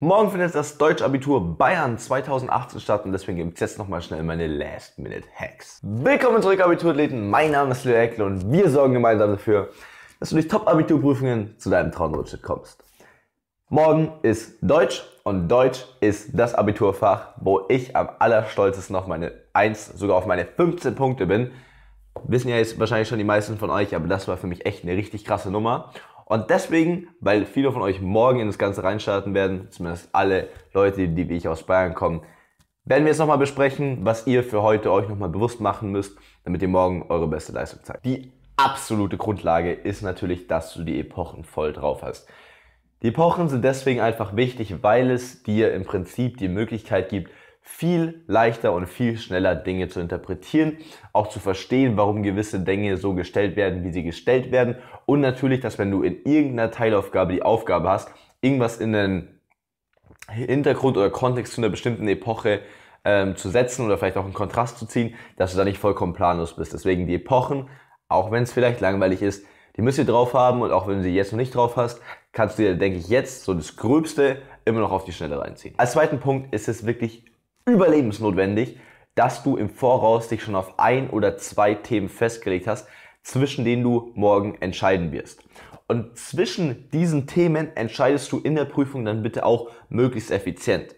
Morgen findet das Deutschabitur Bayern 2018 statt und deswegen gibt es jetzt nochmal schnell meine Last-Minute-Hacks. Willkommen zurück, Abiturathleten. Mein Name ist Leo Eckl und wir sorgen gemeinsam dafür, dass du durch Top-Abiturprüfungen zu deinem Traumrutschritt kommst. Morgen ist Deutsch und Deutsch ist das Abiturfach, wo ich am allerstolzesten auf meine 1, sogar auf meine 15 Punkte bin. Wissen ja jetzt wahrscheinlich schon die meisten von euch, aber das war für mich echt eine richtig krasse Nummer. Und deswegen, weil viele von euch morgen in das Ganze reinstarten werden, zumindest alle Leute, die wie ich aus Bayern kommen, werden wir jetzt nochmal besprechen, was ihr für heute euch nochmal bewusst machen müsst, damit ihr morgen eure beste Leistung zeigt. Die absolute Grundlage ist natürlich, dass du die Epochen voll drauf hast. Die Epochen sind deswegen einfach wichtig, weil es dir im Prinzip die Möglichkeit gibt, viel leichter und viel schneller Dinge zu interpretieren, auch zu verstehen, warum gewisse Dinge so gestellt werden, wie sie gestellt werden und natürlich, dass wenn du in irgendeiner Teilaufgabe die Aufgabe hast, irgendwas in den Hintergrund oder Kontext zu einer bestimmten Epoche ähm, zu setzen oder vielleicht auch einen Kontrast zu ziehen, dass du da nicht vollkommen planlos bist. Deswegen die Epochen, auch wenn es vielleicht langweilig ist, die müsst ihr drauf haben und auch wenn du sie jetzt noch nicht drauf hast, kannst du dir, denke ich, jetzt so das Gröbste immer noch auf die Schnelle reinziehen. Als zweiten Punkt ist es wirklich überlebensnotwendig, dass du im Voraus dich schon auf ein oder zwei Themen festgelegt hast, zwischen denen du morgen entscheiden wirst. Und zwischen diesen Themen entscheidest du in der Prüfung dann bitte auch möglichst effizient.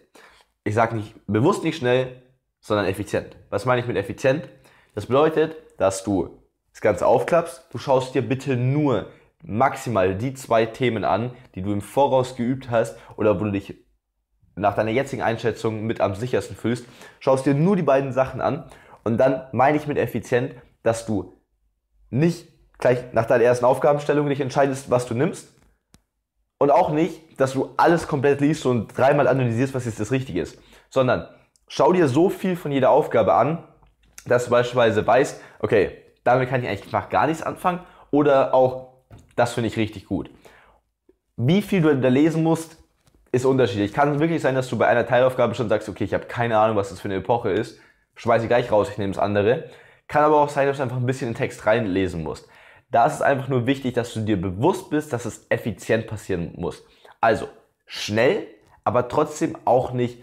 Ich sage nicht bewusst nicht schnell, sondern effizient. Was meine ich mit effizient? Das bedeutet, dass du das Ganze aufklappst, du schaust dir bitte nur maximal die zwei Themen an, die du im Voraus geübt hast oder wo du dich nach deiner jetzigen Einschätzung mit am sichersten fühlst, schaust dir nur die beiden Sachen an und dann meine ich mit effizient, dass du nicht gleich nach deiner ersten Aufgabenstellung dich entscheidest, was du nimmst und auch nicht, dass du alles komplett liest und dreimal analysierst, was jetzt das Richtige ist, sondern schau dir so viel von jeder Aufgabe an, dass du beispielsweise weißt, okay, damit kann ich eigentlich gar nichts anfangen oder auch, das finde ich richtig gut. Wie viel du da lesen musst, ist unterschiedlich. Kann wirklich sein, dass du bei einer Teilaufgabe schon sagst, okay, ich habe keine Ahnung, was das für eine Epoche ist, schmeiße ich gleich raus, ich nehme das andere. Kann aber auch sein, dass du einfach ein bisschen den Text reinlesen musst. Da ist es einfach nur wichtig, dass du dir bewusst bist, dass es effizient passieren muss. Also schnell, aber trotzdem auch nicht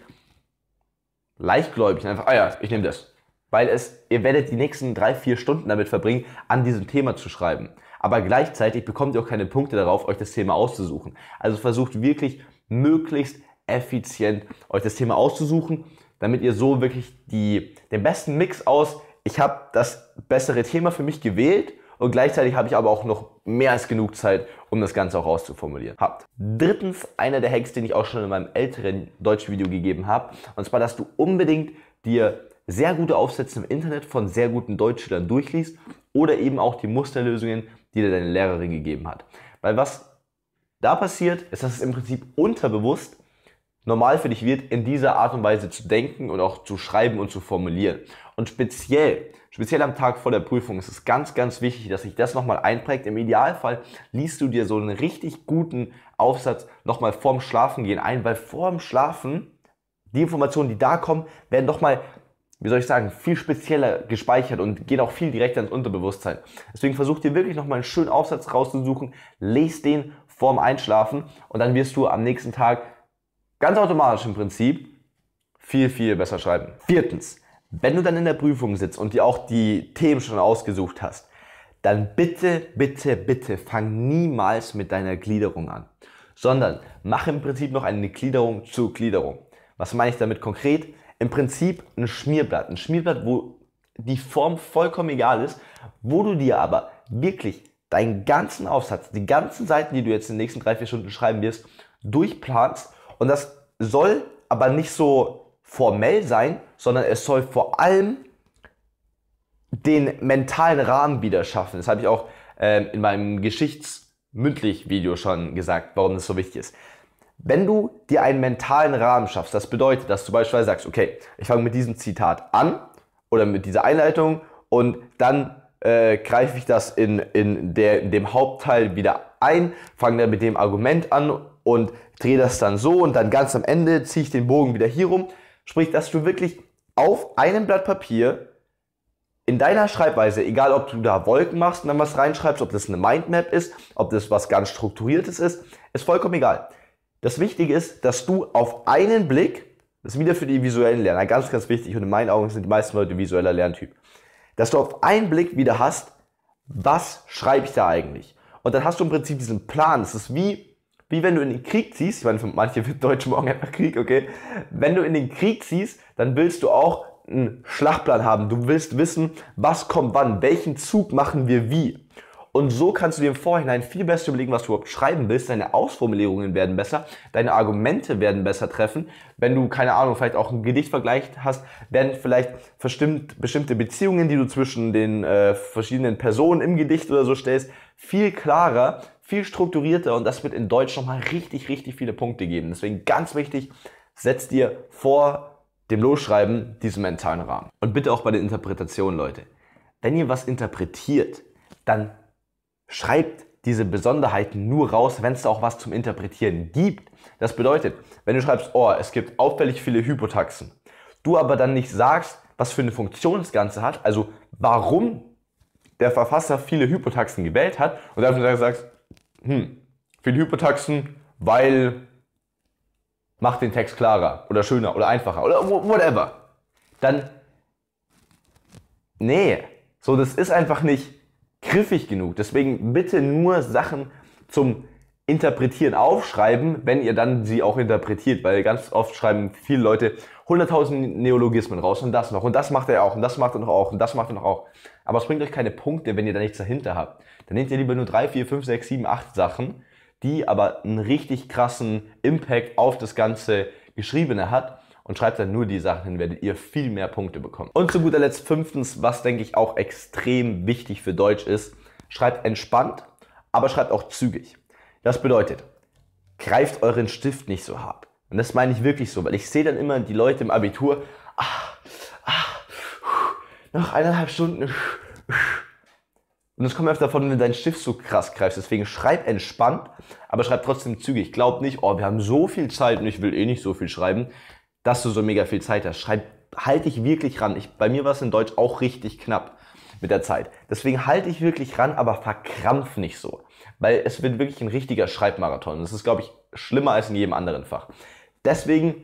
leichtgläubig. Einfach, ah ja, ich nehme das. Weil es, ihr werdet die nächsten drei, vier Stunden damit verbringen, an diesem Thema zu schreiben aber gleichzeitig bekommt ihr auch keine Punkte darauf, euch das Thema auszusuchen. Also versucht wirklich möglichst effizient euch das Thema auszusuchen, damit ihr so wirklich die, den besten Mix aus, ich habe das bessere Thema für mich gewählt und gleichzeitig habe ich aber auch noch mehr als genug Zeit, um das Ganze auch auszuformulieren habt. Drittens, einer der Hacks, den ich auch schon in meinem älteren Video gegeben habe, und zwar, dass du unbedingt dir sehr gute Aufsätze im Internet von sehr guten Deutschschülern durchliest oder eben auch die Musterlösungen die dir deine Lehrerin gegeben hat. Weil was da passiert, ist, dass es im Prinzip unterbewusst normal für dich wird, in dieser Art und Weise zu denken und auch zu schreiben und zu formulieren. Und speziell, speziell am Tag vor der Prüfung ist es ganz, ganz wichtig, dass sich das nochmal einprägt. Im Idealfall liest du dir so einen richtig guten Aufsatz nochmal vorm Schlafengehen ein, weil vorm Schlafen die Informationen, die da kommen, werden nochmal wie soll ich sagen, viel spezieller gespeichert und geht auch viel direkter ins Unterbewusstsein. Deswegen versuch dir wirklich nochmal einen schönen Aufsatz rauszusuchen, lest den vorm Einschlafen und dann wirst du am nächsten Tag ganz automatisch im Prinzip viel, viel besser schreiben. Viertens, wenn du dann in der Prüfung sitzt und dir auch die Themen schon ausgesucht hast, dann bitte, bitte, bitte fang niemals mit deiner Gliederung an, sondern mach im Prinzip noch eine Gliederung zu Gliederung. Was meine ich damit konkret? im Prinzip ein Schmierblatt. Ein Schmierblatt, wo die Form vollkommen egal ist, wo du dir aber wirklich deinen ganzen Aufsatz, die ganzen Seiten, die du jetzt in den nächsten drei, vier Stunden schreiben wirst, durchplanst. Und das soll aber nicht so formell sein, sondern es soll vor allem den mentalen Rahmen wieder schaffen. Das habe ich auch äh, in meinem Geschichtsmündlich-Video schon gesagt, warum das so wichtig ist. Wenn du dir einen mentalen Rahmen schaffst, das bedeutet, dass du beispielsweise sagst, okay, ich fange mit diesem Zitat an oder mit dieser Einleitung und dann äh, greife ich das in, in, der, in dem Hauptteil wieder ein, fange dann mit dem Argument an und drehe das dann so und dann ganz am Ende ziehe ich den Bogen wieder hier rum. Sprich, dass du wirklich auf einem Blatt Papier in deiner Schreibweise, egal ob du da Wolken machst und dann was reinschreibst, ob das eine Mindmap ist, ob das was ganz Strukturiertes ist, ist vollkommen egal. Das Wichtige ist, dass du auf einen Blick, das ist wieder für die visuellen Lerner ganz, ganz wichtig und in meinen Augen sind die meisten Leute visueller Lerntyp, dass du auf einen Blick wieder hast, was schreibe ich da eigentlich? Und dann hast du im Prinzip diesen Plan. Es ist wie, wie wenn du in den Krieg ziehst. Ich meine, für manche wird Deutsch morgen einfach Krieg, okay? Wenn du in den Krieg ziehst, dann willst du auch einen Schlachtplan haben. Du willst wissen, was kommt wann, welchen Zug machen wir wie. Und so kannst du dir im Vorhinein viel besser überlegen, was du überhaupt schreiben willst. Deine Ausformulierungen werden besser, deine Argumente werden besser treffen. Wenn du, keine Ahnung, vielleicht auch ein Gedicht vergleicht hast, werden vielleicht bestimmte Beziehungen, die du zwischen den äh, verschiedenen Personen im Gedicht oder so stellst, viel klarer, viel strukturierter und das wird in Deutsch nochmal richtig, richtig viele Punkte geben. Deswegen ganz wichtig, setz dir vor dem Losschreiben diesen mentalen Rahmen. Und bitte auch bei den Interpretationen, Leute. Wenn ihr was interpretiert, dann schreibt diese Besonderheiten nur raus, wenn es da auch was zum Interpretieren gibt. Das bedeutet, wenn du schreibst, oh, es gibt auffällig viele Hypotaxen, du aber dann nicht sagst, was für eine Funktion das Ganze hat, also warum der Verfasser viele Hypotaxen gewählt hat und dann sagst, hm, viele Hypotaxen, weil macht den Text klarer oder schöner oder einfacher oder whatever. Dann, nee, so das ist einfach nicht griffig genug. Deswegen bitte nur Sachen zum Interpretieren aufschreiben, wenn ihr dann sie auch interpretiert, weil ganz oft schreiben viele Leute 100.000 Neologismen raus und das noch und das macht er auch und das macht er noch auch und das macht er noch auch. Aber es bringt euch keine Punkte, wenn ihr da nichts dahinter habt. Dann nehmt ihr lieber nur 3, 4, 5, 6, 7, 8 Sachen, die aber einen richtig krassen Impact auf das ganze Geschriebene hat und schreibt dann nur die Sachen hin, werdet ihr viel mehr Punkte bekommen. Und zu guter Letzt fünftens, was denke ich auch extrem wichtig für Deutsch ist, schreibt entspannt, aber schreibt auch zügig. Das bedeutet, greift euren Stift nicht so hart. Und das meine ich wirklich so, weil ich sehe dann immer die Leute im Abitur, ach, ach, noch eineinhalb Stunden. Und es kommt öfter davon, wenn du deinen Stift so krass greifst. Deswegen schreib entspannt, aber schreib trotzdem zügig. Glaub nicht, oh, wir haben so viel Zeit und ich will eh nicht so viel schreiben dass du so mega viel Zeit hast. Schreib, halt dich wirklich ran. Ich, bei mir war es in Deutsch auch richtig knapp mit der Zeit. Deswegen halte ich wirklich ran, aber verkrampf nicht so. Weil es wird wirklich ein richtiger Schreibmarathon. Das ist, glaube ich, schlimmer als in jedem anderen Fach. Deswegen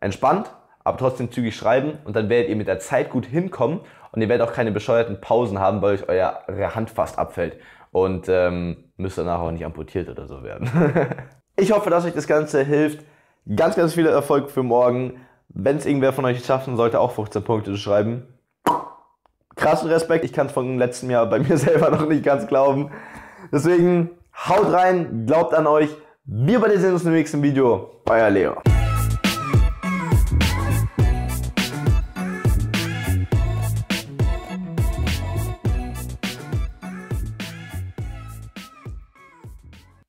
entspannt, aber trotzdem zügig schreiben und dann werdet ihr mit der Zeit gut hinkommen und ihr werdet auch keine bescheuerten Pausen haben, weil euch eure Hand fast abfällt und ähm, müsst danach auch nicht amputiert oder so werden. ich hoffe, dass euch das Ganze hilft Ganz, ganz viel Erfolg für morgen. Wenn es irgendwer von euch schaffen sollte, auch 15 Punkte zu schreiben. Krassen Respekt. Ich kann es vom letzten Jahr bei mir selber noch nicht ganz glauben. Deswegen haut rein, glaubt an euch. Wir bei dir sehen uns im nächsten Video. Euer Leo.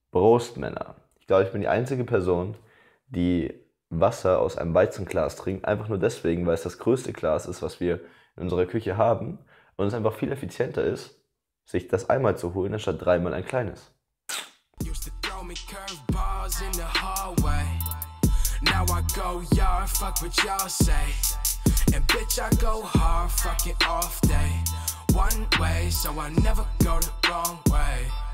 Brustmänner. Ich glaube, ich bin die einzige Person, die Wasser aus einem Weizenglas trinken, einfach nur deswegen, weil es das größte Glas ist, was wir in unserer Küche haben und es einfach viel effizienter ist, sich das einmal zu holen, anstatt dreimal ein kleines. One way, so I never go the wrong way.